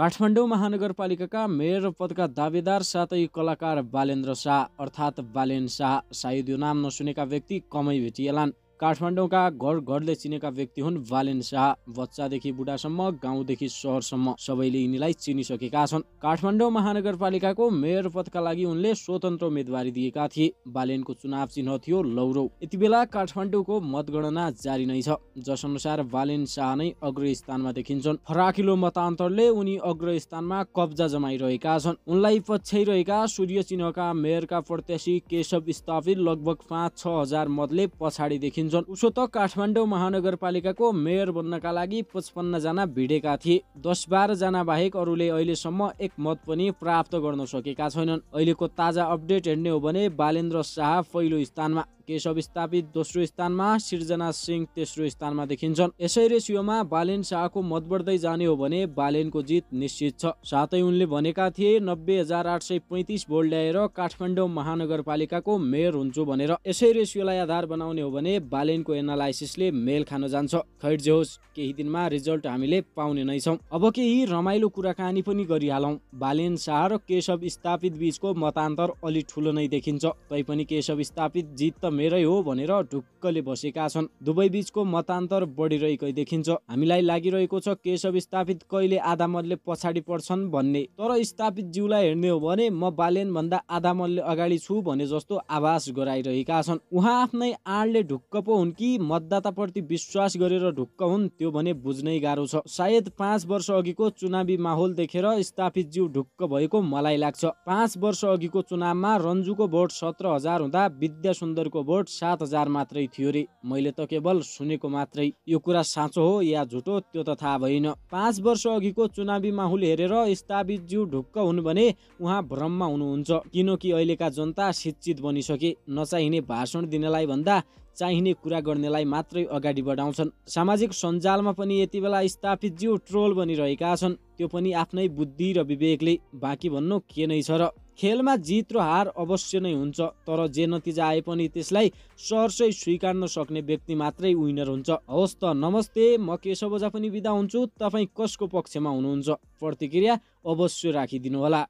काठमाडौँ महानगरपालिकाका मेयर पदका दावेदार साथै कलाकार बालेन्द्र शाह अर्थात् बालेन शाह सायद यो नाम नसुनेका व्यक्ति कमै भेटिएलान् काठमाडौँका घर घरले चिनेका व्यक्ति हुन् भालेन शाह बच्चादेखि बुढासम्म गाउँदेखि सहरसम्म सबैले यिनीलाई चिनिसकेका छन् काठमाडौँ महानगरपालिकाको मेयर पदका लागि उनले स्वतन्त्र उम्मेदवारी दिएका थिए बालेनको चुनाव चिन्ह थियो लौरो यति बेला काठमाडौँको मतगणना जारी नै छ जसअनुसार बालेन शाह नै अग्र स्थानमा देखिन्छन् फराकिलो मतान्तरले उनी अग्र स्थानमा कब्जा जमाइरहेका छन् उनलाई पछ्याइरहेका सूर्य चिन्हका मेयरका प्रत्याशी केशव स्थापित लगभग पाँच छ हजार मतले पछाडि देखिन्छ गुन्जन उसो त काठमाडौँ महानगरपालिकाको मेयर बन्नका लागि पचपन्नजना भिडेका थिए दस बाह्रजना बाहेक अरूले अहिलेसम्म एक मत पनि प्राप्त गर्न सकेका छैनन् अहिलेको ताजा अपडेट हेर्ने हो भने बालेन्द्र शाह पहिलो स्थानमा केशव स्थापित दोस्रो स्थानमा सिर्जना सिंह तेस्रो स्थानमा देखिन्छन् यसै रेसियोमा बालेन शाहको मत बढ्दै जाने हो भने बालेनको जित निश्चित छ साथै उनले भनेका थिए नब्बे हजार आठ सय पैँतिस भोट ल्याएर काठमाडौँ महानगरपालिकाको मेयर हुन्छु भनेर यसै रेसियोलाई आधार बनाउने हो भने बालेनको एनालाइसिसले मेल खान जान्छ खैर जे होस् केही दिनमा रिजल्ट हामीले पाउने नै छौँ अब केही रमाइलो कुराकानी पनि गरिहालौँ बालेन शाह र केशव स्थापित बीचको मतान्तर अलि ठुलो नै देखिन्छ तैपनि केशव स्थापित जित त मेरै हो भनेर ढुक्कले बसेका छन् दुवै बीचको मतान्तर बढिरहेकै देखिन्छ हामीलाई लागिरहेको छ केशव स्थापित कहिले आधा मनले पछाडि पर्छन् भन्ने तर स्थापित जिउलाई हेर्ने हो भने म बालेन भन्दा आधा मनले अगाडि छु भने जस्तो आभास गराइरहेका छन् उहाँ आफ्नै आडले ढुक्क पो हुन् कि मतदाताप्रति विश्वास गरेर ढुक्क हुन् त्यो भने बुझ्नै गाह्रो छ सायद पाँच वर्ष अघिको चुनावी माहौल देखेर स्थापित जीव ढुक्क भएको मलाई लाग्छ पाँच वर्ष अघिको चुनावमा रन्जुको भोट सत्र हजार हुँदा विद्या सुन्दरको भोट सात हजार मात्रै थियो रे मैले त केवल सुनेको मात्रै यो कुरा साँचो हो या झुटो त्यो त थाहा भएन पाँच वर्ष अघिको चुनावी माहौल हेरेर स्थापित जीव ढुक्क हुन् भने उहाँ भ्रममा हुनुहुन्छ किनकि अहिलेका जनता शिक्षित बनिसके नचाहिने भाषण दिनलाई भन्दा चाहिने कुरा गर्नेलाई मात्रै अगाडि बढाउँछन् सामाजिक सञ्जालमा पनि यति बेला स्थापित जिउ ट्रोल बनिरहेका छन् त्यो पनि आफ्नै बुद्धि र विवेकले बाँकी भन्नु के नै छ र खेलमा जित र हार अवश्य नै हुन्छ तर जे नतिजा आए पनि त्यसलाई सरसै स्वीकार्न सक्ने व्यक्ति मात्रै विनर हुन्छ हवस् त नमस्ते म केशव ओझा पनि बिदा हुन्छु तपाईँ कसको पक्षमा हुनुहुन्छ प्रतिक्रिया अवश्य राखिदिनुहोला